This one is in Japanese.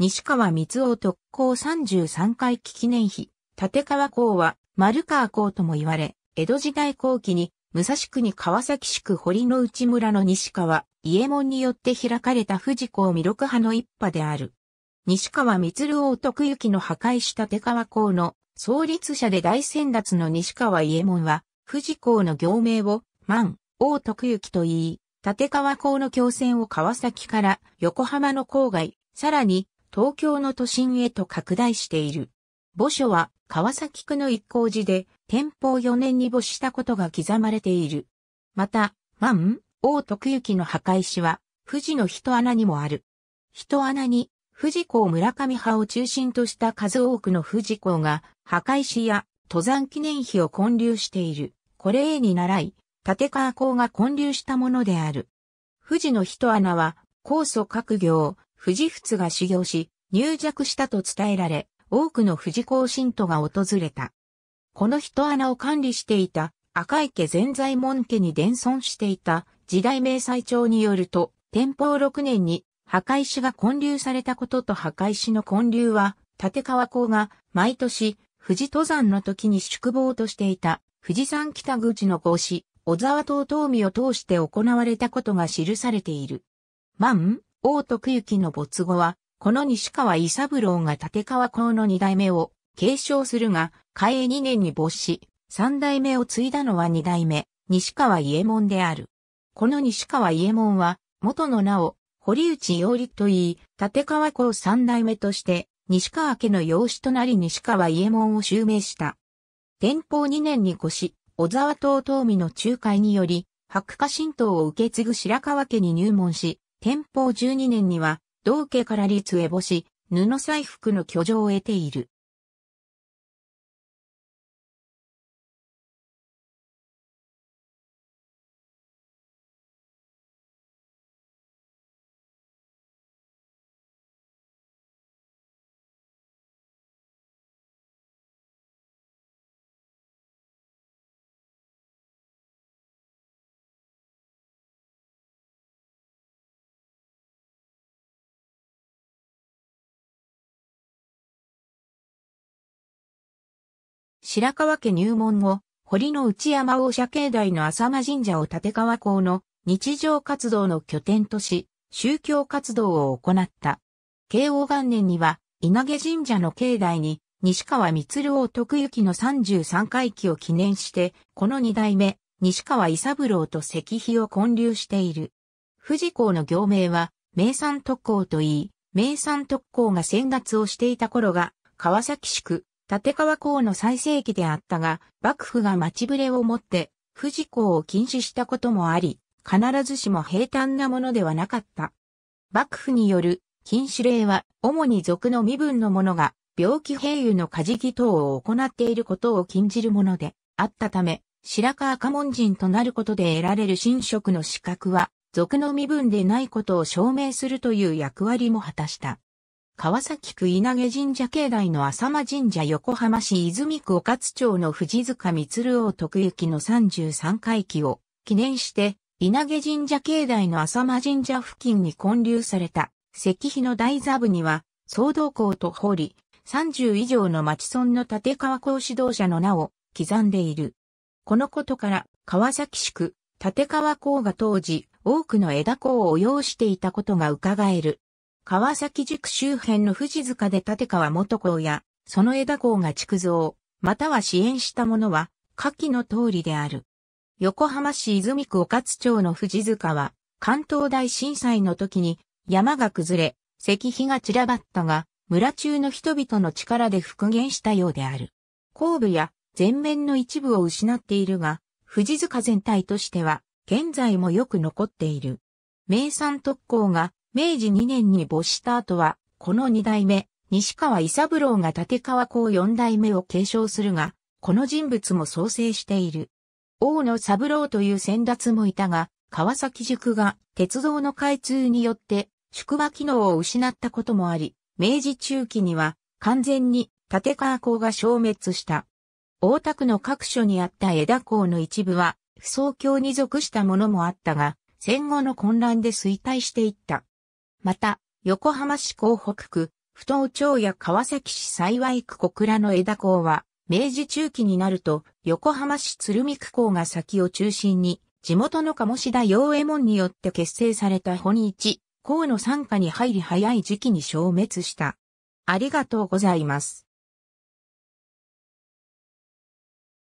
西川光夫特攻33回忌記念碑、立川港は丸川港とも言われ、江戸時代後期に武蔵国川崎市区堀の内村の西川、伊右衛門によって開かれた富士港弥力派の一派である。西川光夫徳行の破壊した立川港の創立者で大先達の西川伊右衛門は、富士港の行名を万、王徳行と言い、立川港の強戦を川崎から横浜の郊外、さらに東京の都心へと拡大している。墓所は川崎区の一行寺で天保4年に墓したことが刻まれている。また、万、王徳行の墓石は富士の人穴にもある。人穴に富士港村上派を中心とした数多くの富士港が墓石や登山記念碑を建立している。これ A に習い、立川港が建立したものである。富士の人穴は、高祖各行、富士仏が修行し、入弱したと伝えられ、多くの富士講信徒が訪れた。この人穴を管理していた赤池善財門家に伝存していた時代明細帳によると、天保6年に墓石が建立されたことと墓石の建立は、立川港が毎年富士登山の時に宿坊としていた富士山北口の孔子、小沢東東美を通して行われたことが記されている。万王徳行の没後は、この西川伊三郎が立川公の二代目を継承するが、開永二年に没し、三代目を継いだのは二代目、西川伊右衛門である。この西川伊右衛門は、元の名を、堀内洋利と言い、立川公三代目として、西川家の養子となり西川伊右衛門を襲名した。天保二年に越し、小沢東東美の仲介により、白化神道を受け継ぐ白川家に入門し、天保12年には、道家から律へ母し、布細服の居城を得ている。白川家入門後、堀の内山王社境内の浅間神社を立川校の日常活動の拠点とし、宗教活動を行った。慶応元年には、稲毛神社の境内に、西川光郎徳行の33回忌を記念して、この二代目、西川伊三郎と石碑を建立している。富士港の行名は、名産特攻といい、名産特攻が先月をしていた頃が、川崎宿、立川港の最盛期であったが、幕府が待ちぶれをもって、富士港を禁止したこともあり、必ずしも平坦なものではなかった。幕府による禁止令は、主に俗の身分の者が、病気併誘の火事儀等を行っていることを禁じるもので、あったため、白川家門人となることで得られる神職の資格は、俗の身分でないことを証明するという役割も果たした。川崎区稲毛神社境内の浅間神社横浜市泉区御勝町の藤塚光王徳行の33回忌を記念して稲毛神社境内の浅間神社付近に建立された石碑の台座部には総道校と堀、理30以上の町村の立川校指導者の名を刻んでいる。このことから川崎市区立川校が当時多くの枝校を擁していたことが伺える。川崎塾周辺の富士塚で立川元校や、その枝校が築造、または支援したものは、下記の通りである。横浜市泉区御津町の富士塚は、関東大震災の時に山が崩れ、石碑が散らばったが、村中の人々の力で復元したようである。後部や前面の一部を失っているが、富士塚全体としては、現在もよく残っている。名産特攻が明治2年に没した後は、この二代目、西川伊三郎が立川港四代目を継承するが、この人物も創生している。大野三郎という先達もいたが、川崎塾が鉄道の開通によって宿場機能を失ったこともあり、明治中期には完全に立川港が消滅した。大田区の各所にあった枝港の一部は、不走橋に属したものもあったが、戦後の混乱で衰退していった。また、横浜市港北区、不当町や川崎市幸区小倉の枝港は、明治中期になると、横浜市鶴見区港が先を中心に、地元の鴨志田洋右衛門によって結成された本一、港の参加に入り早い時期に消滅した。ありがとうございます。